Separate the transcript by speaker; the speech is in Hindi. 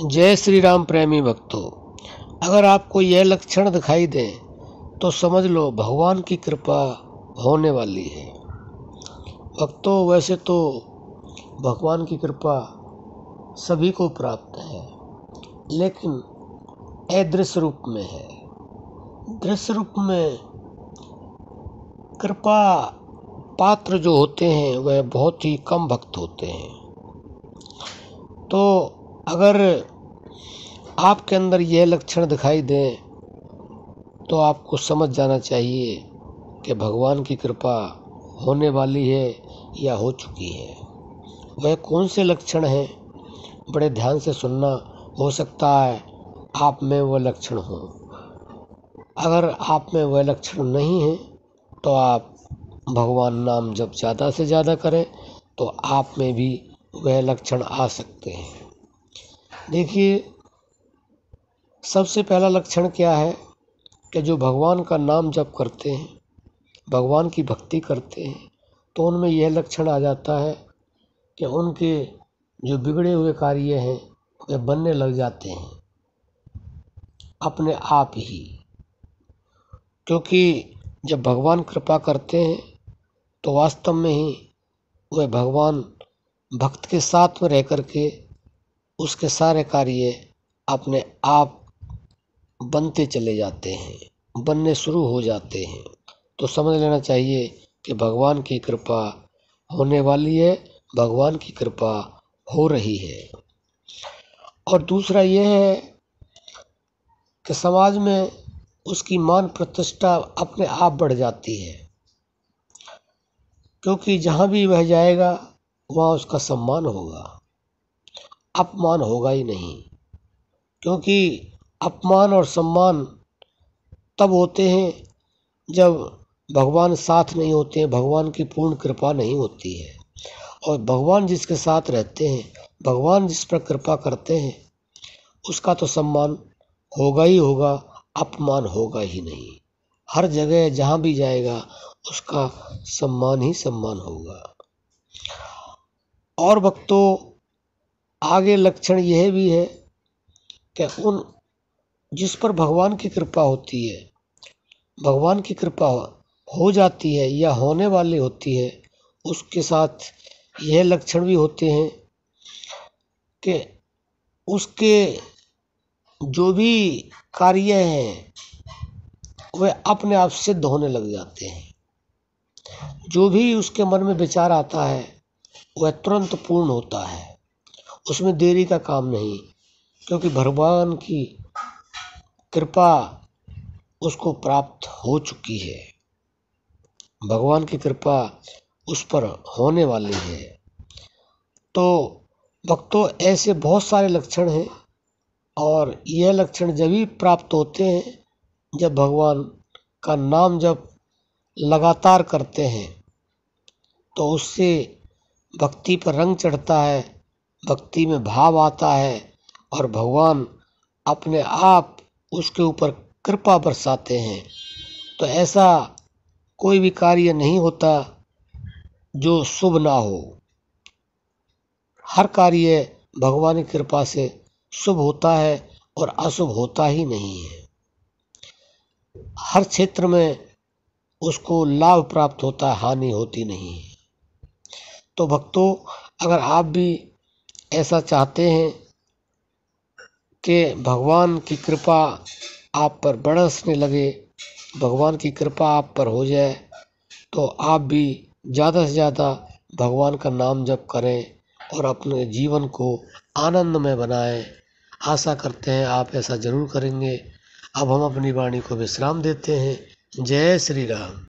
Speaker 1: जय श्री राम प्रेमी भक्तों अगर आपको यह लक्षण दिखाई दें तो समझ लो भगवान की कृपा होने वाली है भक्तों वैसे तो भगवान की कृपा सभी को प्राप्त है लेकिन अदृश्य रूप में है दृश्य रूप में कृपा पात्र जो होते हैं वह बहुत ही कम भक्त होते हैं तो अगर आपके अंदर यह लक्षण दिखाई दें तो आपको समझ जाना चाहिए कि भगवान की कृपा होने वाली है या हो चुकी है वह कौन से लक्षण हैं बड़े ध्यान से सुनना हो सकता है आप में वह लक्षण हो अगर आप में वह लक्षण नहीं है तो आप भगवान नाम जब ज़्यादा से ज़्यादा करें तो आप में भी वह लक्षण आ सकते हैं देखिए सबसे पहला लक्षण क्या है कि जो भगवान का नाम जप करते हैं भगवान की भक्ति करते हैं तो उनमें यह लक्षण आ जाता है कि उनके जो बिगड़े हुए कार्य हैं वे बनने लग जाते हैं अपने आप ही क्योंकि जब भगवान कृपा करते हैं तो वास्तव में ही वह भगवान भक्त के साथ में रह कर के उसके सारे कार्य अपने आप बनते चले जाते हैं बनने शुरू हो जाते हैं तो समझ लेना चाहिए कि भगवान की कृपा होने वाली है भगवान की कृपा हो रही है और दूसरा यह है कि समाज में उसकी मान प्रतिष्ठा अपने आप बढ़ जाती है क्योंकि जहाँ भी वह जाएगा वहाँ उसका सम्मान होगा अपमान होगा ही नहीं क्योंकि अपमान और सम्मान तब होते हैं जब भगवान साथ नहीं होते हैं भगवान की पूर्ण कृपा नहीं होती है और भगवान जिसके साथ रहते हैं भगवान जिस पर कृपा करते हैं उसका तो सम्मान होगा ही होगा अपमान होगा ही नहीं हर जगह जहाँ भी जाएगा उसका सम्मान ही सम्मान होगा और भक्तों आगे लक्षण यह भी है कि उन जिस पर भगवान की कृपा होती है भगवान की कृपा हो जाती है या होने वाली होती है उसके साथ यह लक्षण भी होते हैं कि उसके जो भी कार्य हैं वे अपने आप सिद्ध होने लग जाते हैं जो भी उसके मन में विचार आता है वह तुरंत पूर्ण होता है उसमें देरी का काम नहीं क्योंकि भगवान की कृपा उसको प्राप्त हो चुकी है भगवान की कृपा उस पर होने वाली है तो भक्तों ऐसे बहुत सारे लक्षण हैं और यह लक्षण जब भी प्राप्त होते हैं जब भगवान का नाम जब लगातार करते हैं तो उससे भक्ति पर रंग चढ़ता है भक्ति में भाव आता है और भगवान अपने आप उसके ऊपर कृपा बरसाते हैं तो ऐसा कोई भी कार्य नहीं होता जो शुभ ना हो हर कार्य भगवान की कृपा से शुभ होता है और अशुभ होता ही नहीं है हर क्षेत्र में उसको लाभ प्राप्त होता है हानि होती नहीं है तो भक्तों अगर आप भी ऐसा चाहते हैं कि भगवान की कृपा आप पर बड़सने लगे भगवान की कृपा आप पर हो जाए तो आप भी ज़्यादा से ज़्यादा भगवान का नाम जप करें और अपने जीवन को आनंदमय बनाएं आशा करते हैं आप ऐसा ज़रूर करेंगे अब हम अपनी वाणी को विश्राम देते हैं जय श्री राम